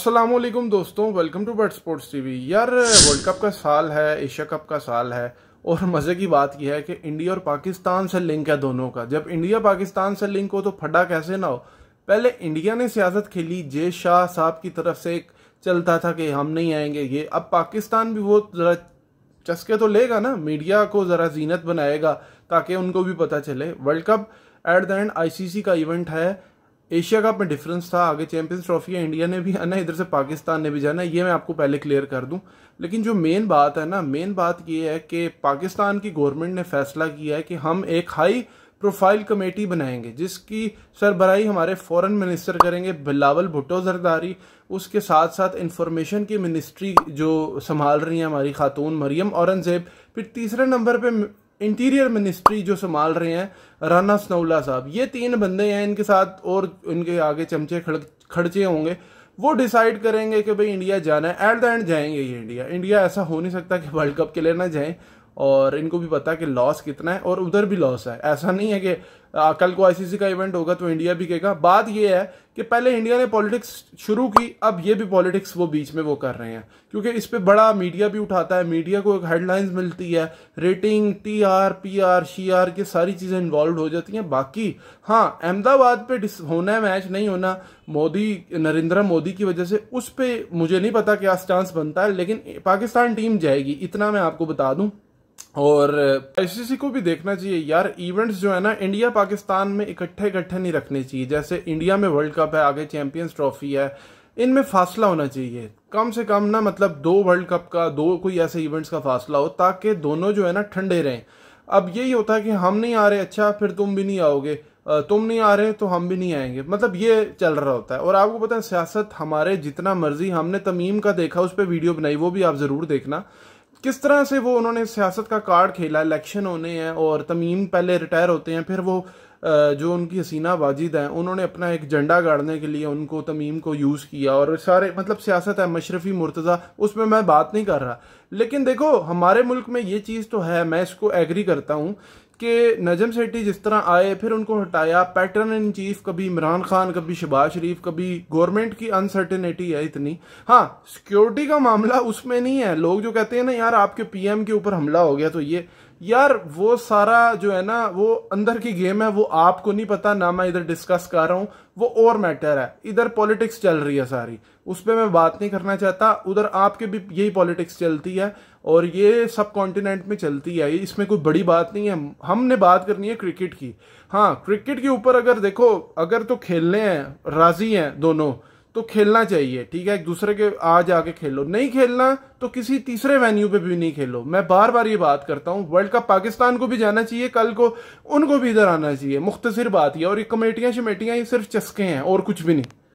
असलम दोस्तों welcome to bird sports TV यार world cup का साल है एशिया कप का साल है और मज़े की बात यह है कि इंडिया और पाकिस्तान से लिंक है दोनों का जब इंडिया पाकिस्तान से लिंक हो तो फटा कैसे ना हो पहले इंडिया ने सियासत खेली जे शाह साहब की तरफ से एक चलता था कि हम नहीं आएंगे ये अब पाकिस्तान भी वो ज़रा चस्के तो लेगा ना मीडिया को ज़रा जीनत बनाएगा ताकि उनको भी पता चले world cup at the end ICC का इवेंट है एशिया कप में डिफरेंस था आगे चैंपियंस ट्रॉफी है इंडिया ने भी आना इधर से पाकिस्तान ने भी जाना ये मैं आपको पहले क्लियर कर दूं लेकिन जो मेन बात है ना मेन बात ये है कि पाकिस्तान की गवर्नमेंट ने फैसला किया है कि हम एक हाई प्रोफाइल कमेटी बनाएंगे जिसकी सरबराही हमारे फॉरेन मिनिस्टर करेंगे बिलावल भुट्टो जरदारी उसके साथ साथ इंफॉर्मेशन की मिनिस्ट्री जो संभाल रही हैं हमारी खातून मरियम औरंगजेब फिर तीसरे नंबर पे इंटीरियर मिनिस्ट्री जो संभाल रहे हैं राना सनौला साहब ये तीन बंदे हैं इनके साथ और इनके आगे चमचे खड़ खर्चे होंगे वो डिसाइड करेंगे कि भाई इंडिया जाना है एट द एंड जाएंगे ये इंडिया इंडिया ऐसा हो नहीं सकता कि वर्ल्ड कप के लिए ना जाए और इनको भी पता है कि लॉस कितना है और उधर भी लॉस है ऐसा नहीं है कि आ, कल को आईसीसी का इवेंट होगा तो इंडिया भी कहेगा बात यह है कि पहले इंडिया ने पॉलिटिक्स शुरू की अब ये भी पॉलिटिक्स वो बीच में वो कर रहे हैं क्योंकि इस पर बड़ा मीडिया भी उठाता है मीडिया को एक हेडलाइंस मिलती है रेटिंग टी आर पी आर शी आर की सारी चीज़ें इन्वॉल्व हो जाती हैं बाकी हाँ अहमदाबाद पे होना है मैच नहीं होना मोदी नरेंद्र मोदी की वजह से उस पर मुझे नहीं पता क्या स्टांस बनता है लेकिन पाकिस्तान टीम जाएगी इतना मैं आपको बता दूं और आईसीसी को भी देखना चाहिए यार इवेंट्स जो है ना इंडिया पाकिस्तान में इकट्ठे इकट्ठे नहीं रखने चाहिए जैसे इंडिया में वर्ल्ड कप है आगे चैंपियंस ट्रॉफी है इनमें फासला होना चाहिए कम से कम ना मतलब दो वर्ल्ड कप का दो कोई ऐसे इवेंट्स का फासला हो ताकि दोनों जो है ना ठंडे रहें अब यही होता है कि हम नहीं आ रहे अच्छा फिर तुम भी नहीं आओगे तुम नहीं आ रहे तो हम भी नहीं आएंगे मतलब ये चल रहा होता है और आपको पता है सियासत हमारे जितना मर्जी हमने तमीम का देखा उस पर वीडियो बनाई वो भी आप ज़रूर देखना किस तरह से वो उन्होंने सियासत का कार्ड खेला इलेक्शन होने हैं और तमीम पहले रिटायर होते हैं फिर वो जो उनकी हसीना वाजिद हैं उन्होंने अपना एक झंडा गाड़ने के लिए उनको तमीम को यूज़ किया और सारे मतलब सियासत है मशरफी मुर्तज़ा उसमें मैं बात नहीं कर रहा लेकिन देखो हमारे मुल्क में ये चीज़ तो है मैं इसको एग्री करता हूँ कि नजम सेठी जिस तरह आए फिर उनको हटाया पैटर्न इन चीफ कभी इमरान खान कभी शबाज शरीफ कभी गवर्नमेंट की अनसर्टेनिटी है इतनी हाँ सिक्योरिटी का मामला उसमें नहीं है लोग जो कहते हैं ना यार आपके पीएम के ऊपर हमला हो गया तो ये यार वो सारा जो है ना वो अंदर की गेम है वो आपको नहीं पता ना मैं इधर डिस्कस कर रहा हूँ वो और मैटर है इधर पॉलिटिक्स चल रही है सारी उस पर मैं बात नहीं करना चाहता उधर आपके भी यही पॉलिटिक्स चलती है और ये सब कॉन्टिनेंट में चलती आई इसमें कोई बड़ी बात नहीं है हमने बात करनी है क्रिकेट की हाँ क्रिकेट के ऊपर अगर देखो अगर तो खेलने हैं राजी हैं दोनों तो खेलना चाहिए ठीक है एक दूसरे के आ जाके खेलो नहीं खेलना तो किसी तीसरे वेन्यू पे भी नहीं खेलो मैं बार बार ये बात करता हूँ वर्ल्ड कप पाकिस्तान को भी जाना चाहिए कल को उनको भी इधर आना चाहिए मुख्तसर बात यह और ये कमेटियाँ शमेटियाँ ये सिर्फ चस्के हैं और कुछ भी नहीं